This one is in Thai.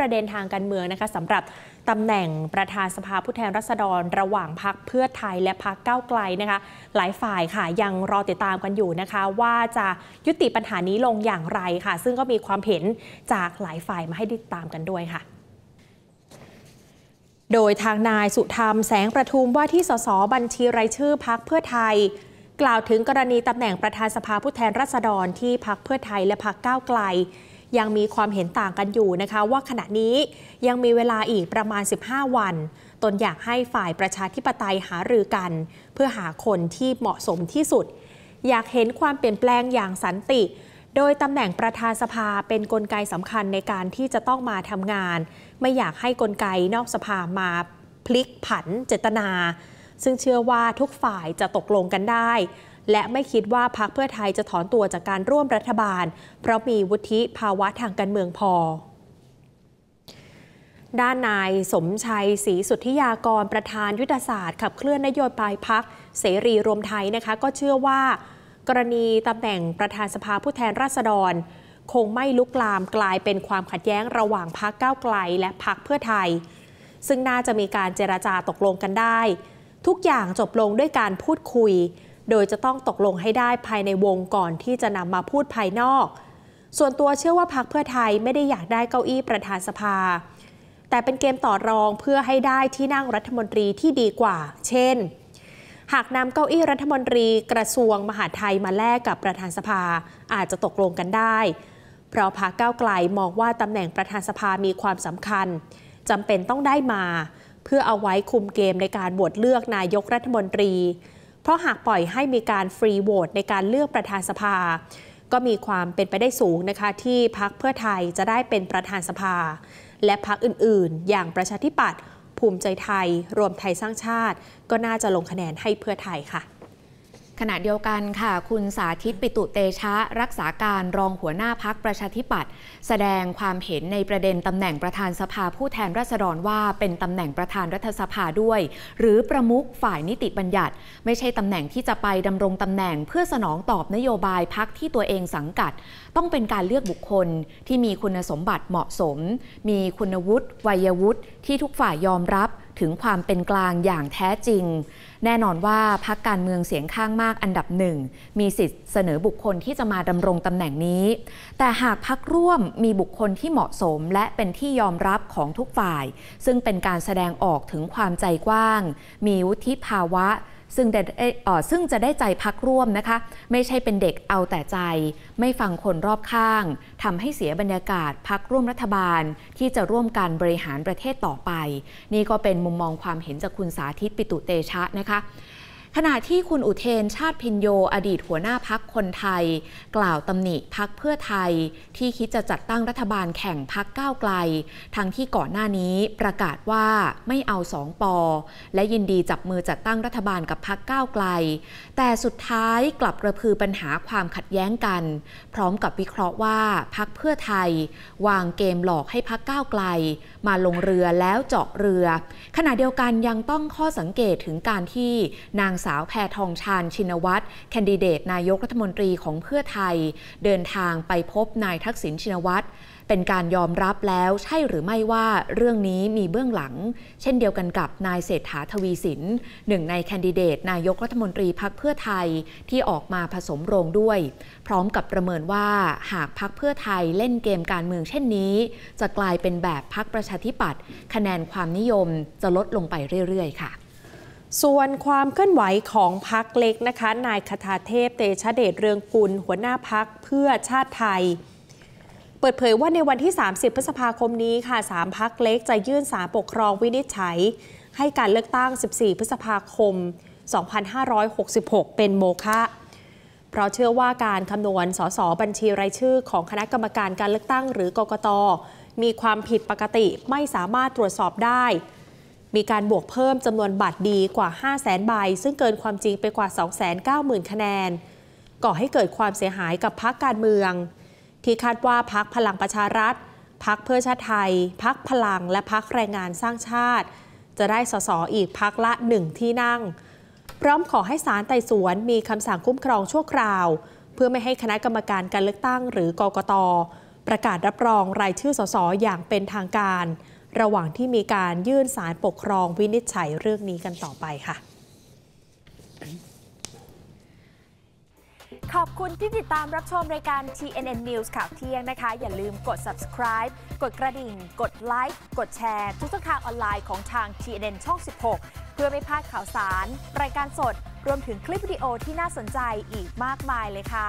ประเด็นทางการเมืองนะคะสำหรับตำแหน่งประธานสภาผู้แทนราษฎร ระหว่างพักเพื่อไทยและพักก้าวไกลนะคะหลายฝ่ายค่ะยังรอติดตามกันอยู่นะคะ ว่าจะยุติปัญหานี้ลงอย่างไรค่ะ ซึ่งก็มีความเห็นจากหลายฝ่ายมาให้ติดตามกันด้วยค่ะ โดยทางนายสุธรรมแสงประทุมว่าที่สสบัญชีรายชื่อพักเพื่อไทย กล่าวถึงกรณีตำแหน่งประธานสภาผู้แทนราษฎรที่พักเพื่อไทยและพักก้าวไกลยังมีความเห็นต่างกันอยู่นะคะว่าขณะนี้ยังมีเวลาอีกประมาณ 15 วัน ตนอยากให้ฝ่ายประชาธิปไตยหารือกัน เพื่อหาคนที่เหมาะสมที่สุด อยากเห็นความเปลี่ยนแปลงอย่างสันติ โดยตำแหน่งประธานสภาเป็นนกลไกสำคัญในการที่จะต้องมาทำงาน ไม่อยากให้กลไกนอกสภามาพลิกผัน เจตนา ซึ่งเชื่อว่าทุกฝ่ายจะตกลงกันได้และไม่คิดว่าพรรคเพื่อไทยจะถอนตัวจากการร่วมรัฐบาล เพราะมีวุฒิภาวะทางการเมืองพอ ด้านนายสมชัยศรีสุทธิยากรประธานยุทธศาสตร์ ขับเคลื่อนนโยบายพักเสรีรวมไทยนะคะก็เชื่อว่า กรณีตำแหน่งประธานสภาผู้แทนราษฎร คงไม่ลุกลามกลายเป็นความขัดแย้งระหว่างพักก้าวไกลและพักเพื่อไทย ซึ่งน่าจะมีการเจราจาตกลงกันได้ ทุกอย่างจบลงด้วยการพูดคุยโดยจะต้องตกลงให้ได้ภายในวงก่อนที่จะนำมาพูดภายนอก ส่วนตัวเชื่อว่าพรรคเพื่อไทยไม่ได้อยากได้เก้าอี้ประธานสภา แต่เป็นเกมต่อรองเพื่อให้ได้ที่นั่งรัฐมนตรีที่ดีกว่า เช่น หากนำเก้าอี้รัฐมนตรีกระทรวงมหาดไทยมาแลกกับประธานสภา อาจจะตกลงกันได้ เพราะพรรคก้าวไกลมองว่าตำแหน่งประธานสภามีความสำคัญจำเป็นต้องได้มา เพื่อเอาไว้คุมเกมในการโหวตเลือกนายกรัฐมนตรีเพราะหากปล่อยให้มีการฟรีโหวตในการเลือกประธานสภา ก็มีความเป็นไปได้สูงนะคะ ที่พักเพื่อไทยจะได้เป็นประธานสภา และพักอื่นๆ อย่างประชาธิปัตย์ ภูมิใจไทย รวมไทยสร้างชาติ ก็น่าจะลงคะแนนให้เพื่อไทยค่ะขณะเดียวกันค่ะ คุณสาธิตปิตุเตชะ รักษาการรองหัวหน้าพักประชาธิปัตย์แสดงความเห็นในประเด็นตำแหน่งประธานสภาผู้แทนราษฎรว่าเป็นตำแหน่งประธานรัฐสภาด้วย หรือประมุขฝ่ายนิติบัญญัติ ไม่ใช่ตำแหน่งที่จะไปดำรงตำแหน่ง เพื่อสนองตอบนโยบายพักที่ตัวเองสังกัด ต้องเป็นการเลือกบุคคลที่มีคุณสมบัติเหมาะสม มีคุณวุฒิวัยวุฒิที่ทุกฝ่ายยอมรับถึงความเป็นกลางอย่างแท้จริง แน่นอนว่าพักการเมืองเสียงข้างมากอันดับหนึ่ง มีสิทธิ์เสนอบุคคลที่จะมาดำรงตำแหน่งนี้ แต่หากพักร่วมมีบุคคลที่เหมาะสมและเป็นที่ยอมรับของทุกฝ่าย ซึ่งเป็นการแสดงออกถึงความใจกว้าง มีวุฒิภาวะซึ่งซึ่งจะได้ใจพักร่วมนะคะไม่ใช่เป็นเด็กเอาแต่ใจ ไม่ฟังคนรอบข้าง ทำให้เสียบรรยากาศพักร่วมรัฐบาล ที่จะร่วมกันบริหารประเทศต่อไป นี่ก็เป็นมุมมองความเห็นจากคุณสาธิตปิตุเตชะนะคะขณะที่คุณอุเทนชาติพินโย อดีตหัวหน้าพักคนไทย กล่าวตำหนิพักเพื่อไทย ที่คิดจะจัดตั้งรัฐบาลแข่งพักก้าวไกล ทั้งที่ก่อนหน้านี้ประกาศว่าไม่เอาสองปอและยินดีจับมือจัดตั้งรัฐบาลกับพักก้าวไกล แต่สุดท้ายกลับกระพือปัญหาความขัดแย้งกัน พร้อมกับวิเคราะห์ว่าพักเพื่อไทย วางเกมหลอกให้พักก้าวไกลมาลงเรือแล้วเจาะเรือ ขณะเดียวกันยังต้องข้อสังเกตถึงการที่นางสาวแพทองชานชินวัตร แคนดิเดตนายกรัฐมนตรีของเพื่อไทย เดินทางไปพบนายทักษิณชินวัตร เป็นการยอมรับแล้วใช่หรือไม่ว่าเรื่องนี้มีเบื้องหลัง เช่นเดียวกันกับนายเศรษฐาทวีสิน หนึ่งในแคนดิเดตนายกรัฐมนตรีพักเพื่อไทยที่ออกมาผสมโรงด้วย พร้อมกับประเมินว่า หากพักเพื่อไทยเล่นเกมการเมือง เช่นนี้ จะกลายเป็นแบบพักประชาธิปัตย์คะแนนความนิยมจะลดลงไปเรื่อยๆค่ะส่วนความเคลื่อนไหวของพักเล็กนะคะ นายคทาเทพเตชะเดชเรืองกุล หัวหน้าพักเพื่อชาติไทย เปิดเผยว่าในวันที่ 30 พฤษภาคมนี้ค่ะสามพักเล็กจะยื่นสารปกครองวินิจฉัย ให้การเลือกตั้ง 14 พฤษภาคม 2566 เป็นโมฆะเพราะเชื่อว่าการคำนวณสสบัญชีรายชื่อของคณะกรรมการการเลือกตั้งหรือกกตมีความผิดปกติไม่สามารถตรวจสอบได้มีการบวกเพิ่มจำนวนบัตรดีกว่า5 0 0 0 0 ใบ ซึ่งเกินความจริงไปกว่า 290,000 คะแนน ก่อให้เกิดความเสียหายกับพักการเมือง ที่คาดว่าพักพลังประชารัฐพักเพื่อชาติไทย พักพลัง และพักแรงงานสร้างชาติ จะได้สสอีกพักละหนึ่งที่นั่ง พร้อมขอให้ศาลไต่สวน มีคำสั่งคุ้มครองชั่วคราว เพื่อไม่ให้คณะกรรมการการเลือกตั้ง หรือกกตประกาศรับรองรายชื่อสสอย่างเป็นทางการระหว่างที่มีการยื่นสารปกครองวินิจฉัยเรื่องนี้กันต่อไปค่ะ ขอบคุณที่ติดตามรับชมรายการ TNN News ข่าวเที่ยงนะคะ อย่าลืมกด subscribe กดกระดิ่ง กดไลค์ กดแชร์ทุกช่องทางออนไลน์ของทาง TNN ช่อง16 เพื่อไม่พลาดข่าวสาร รายการสดรวมถึงคลิปวิดีโอที่น่าสนใจอีกมากมายเลยค่ะ